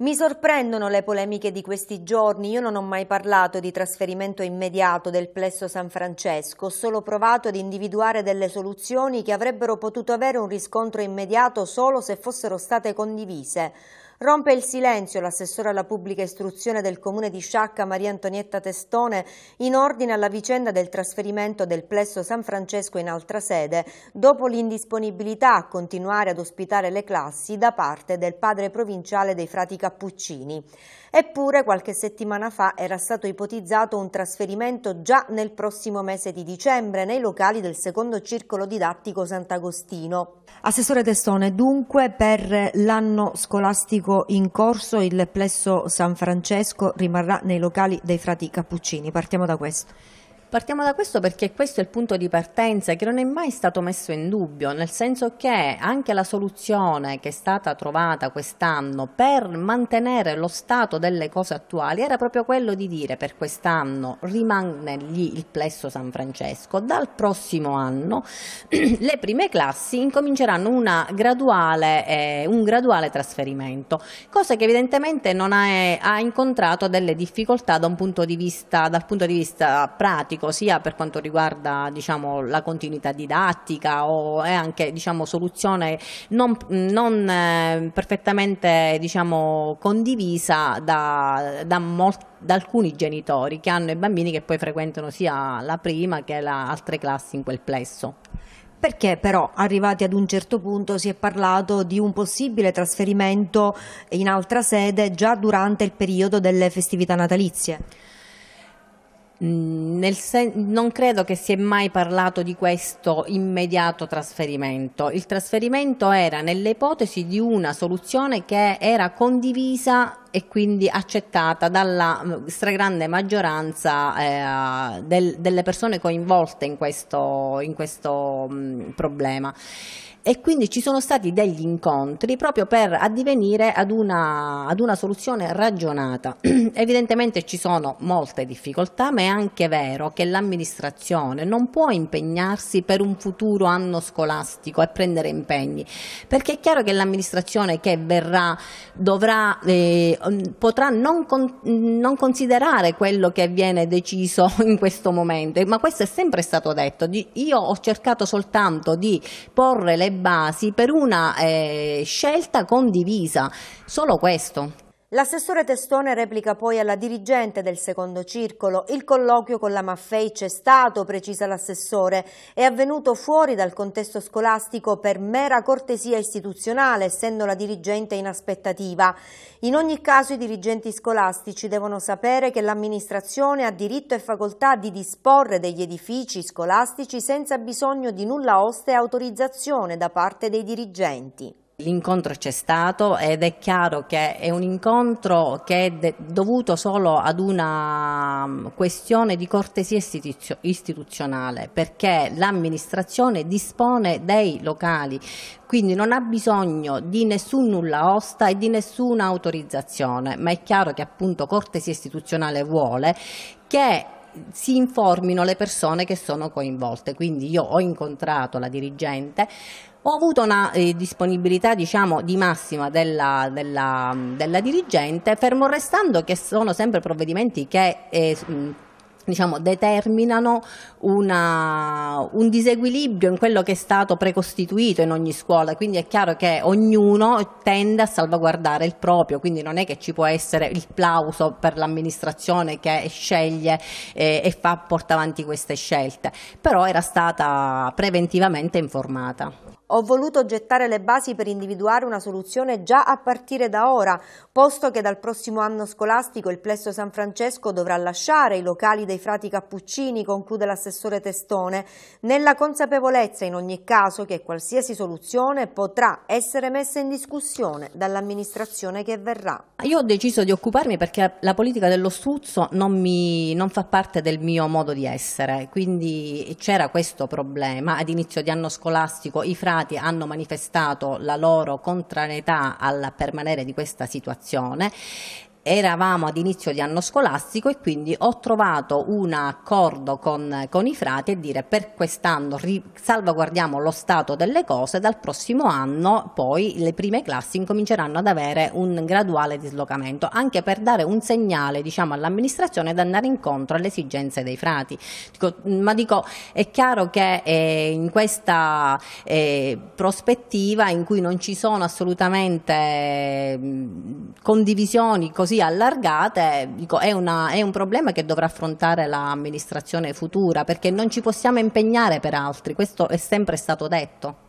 Mi sorprendono le polemiche di questi giorni, io non ho mai parlato di trasferimento immediato del plesso San Francesco, ho solo provato ad individuare delle soluzioni che avrebbero potuto avere un riscontro immediato solo se fossero state condivise. Rompe il silenzio l'assessore alla pubblica istruzione del comune di Sciacca Maria Antonietta Testone in ordine alla vicenda del trasferimento del plesso San Francesco in altra sede dopo l'indisponibilità a continuare ad ospitare le classi da parte del padre provinciale dei frati Cappuccini. Eppure qualche settimana fa era stato ipotizzato un trasferimento già nel prossimo mese di dicembre nei locali del secondo circolo didattico Sant'Agostino. Assessore Testone, dunque per l'anno scolastico liturgico in corso, il plesso San Francesco rimarrà nei locali dei frati Cappuccini. Partiamo da questo. Partiamo da questo perché questo è il punto di partenza che non è mai stato messo in dubbio, nel senso che anche la soluzione che è stata trovata quest'anno per mantenere lo stato delle cose attuali era proprio quello di dire per quest'anno rimane lì il plesso San Francesco, dal prossimo anno le prime classi incominceranno graduale, eh, un graduale trasferimento, cosa che evidentemente non è, eh, ha incontrato delle difficoltà da punto vista, dal punto di vista pratico pratico sia per quanto riguarda diciamo, la continuità didattica o è anche diciamo, soluzione non, non eh, perfettamente diciamo, condivisa da, da molti da alcuni genitori che hanno i bambini che poi frequentano sia la prima che le altre classi in quel plesso. Perché però arrivati ad un certo punto si è parlato di un possibile trasferimento in altra sede già durante il periodo delle festività natalizie? Mm, nel Sen- non credo che si è mai parlato di questo immediato trasferimento. Il trasferimento era nelle ipotesi di una soluzione che era condivisa e quindi accettata dalla mm, stragrande maggioranza eh, del- delle persone coinvolte in questo, in questo mh, mm, problema e quindi ci sono stati degli incontri proprio per addivenire ad una, ad una soluzione ragionata. Evidentemente ci sono molte difficoltà, ma è anche vero che l'amministrazione non può impegnarsi per un futuro anno scolastico e prendere impegni, perché è chiaro che l'amministrazione che verrà dovrà, eh, potrà non, con, non considerare quello che viene deciso in questo momento, ma questo è sempre stato detto. Io ho cercato soltanto di porre le basi per una eh, scelta condivisa. Solo questo, L'assessore Testone replica poi alla dirigente del secondo circolo. Il colloquio con la Maffei c'è stato, precisa l'assessore, è avvenuto fuori dal contesto scolastico per mera cortesia istituzionale, essendo la dirigente in aspettativa. In ogni caso i dirigenti scolastici devono sapere che l'amministrazione ha diritto e facoltà di disporre degli edifici scolastici senza bisogno di nulla oste e autorizzazione da parte dei dirigenti. L'incontro c'è stato ed è chiaro che è un incontro che è dovuto solo ad una mm, questione di cortesia istituzionale perché l'amministrazione dispone dei locali, quindi non ha bisogno di nessun nulla osta e di nessuna autorizzazione, ma è chiaro che appunto cortesia istituzionale vuole che si informino le persone che sono coinvolte. Quindi io ho incontrato la dirigente, ho avuto una eh, disponibilità diciamo, di massima della, della, della, dirigente, fermo restando che sono sempre provvedimenti che eh, diciamo, determinano una, un disequilibrio in quello che è stato precostituito in ogni scuola, quindi è chiaro che ognuno tende a salvaguardare il proprio, quindi non è che ci può essere il plauso per l'amministrazione che sceglie eh, e fa, porta avanti queste scelte, però era stata preventivamente informata. Ho voluto gettare le basi per individuare una soluzione già a partire da ora, posto che dal prossimo anno scolastico il Plesso San Francesco dovrà lasciare i locali dei frati Cappuccini, conclude l'assessore Testone, nella consapevolezza in ogni caso che qualsiasi soluzione potrà essere messa in discussione dall'amministrazione che verrà. Io ho deciso di occuparmi perché la politica dello struzzo non, mi, non fa parte del mio modo di essere, quindi c'era questo problema ad inizio di anno scolastico, i frati sindacati hanno manifestato la loro contrarietà al permanere di questa situazione eravamo ad inizio di anno scolastico e quindi ho trovato un accordo con, con i frati e dire per quest'anno salvaguardiamo lo stato delle cose, dal prossimo anno poi le prime classi incominceranno ad avere un graduale dislocamento, anche per dare un segnale diciamo, all'amministrazione ad andare incontro alle esigenze dei frati. Dico, ma dico, è chiaro che eh, in questa eh, prospettiva in cui non ci sono assolutamente eh, condivisioni così allargate dico, è, una, è, un problema che dovrà affrontare l'amministrazione futura perché non ci possiamo impegnare per altri, questo è sempre stato detto.